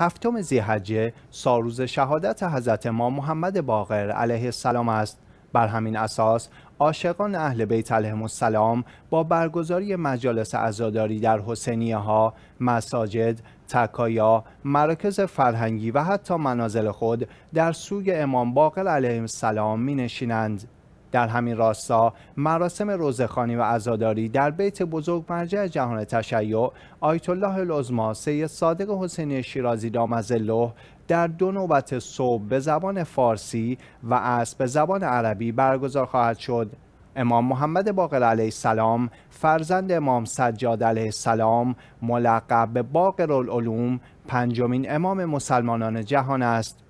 هفتم زیحجه ساروز شهادت حضرت ما محمد باقر علیه السلام است بر همین اساس عاشقان اهل بیت علیهم السلام با برگزاری مجالس عزاداری در حسینیه ها، مساجد، تکایا، مراکز فرهنگی و حتی منازل خود در سوی امام باقر علیه السلام می نشینند. در همین راستا مراسم روزخانی و عزاداری در بیت بزرگ مرجع جهان تشیع آیت الله العظما سید صادق حسینی شیرازی از الله در دو نوبت صبح به زبان فارسی و عصر به زبان عربی برگزار خواهد شد امام محمد باقر علیه السلام فرزند امام سجاد علیه السلام ملقب به باقر العلوم پنجمین امام مسلمانان جهان است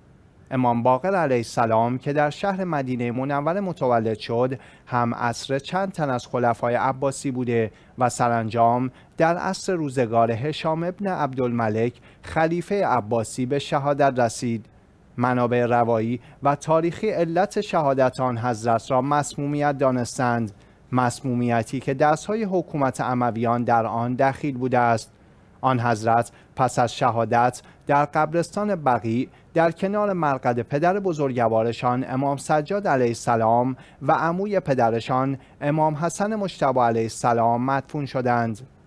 امام باقر علیه السلام که در شهر مدینه منور متولد شد هم اصر چند تن از خلفای عباسی بوده و سرانجام در اصر روزگار هشام ابن عبدالملک خلیفه عباسی به شهادت رسید منابع روایی و تاریخی علت شهادت آن حضرت را مسمومیت دانستند مسمومیتی که دستهای حکومت امویان در آن دخیل بوده است آن حضرت پس از شهادت در قبرستان بقی در کنار مرقد پدر بزرگوارشان امام سجاد علیه السلام و عموی پدرشان امام حسن مشتبه علیه السلام مدفون شدند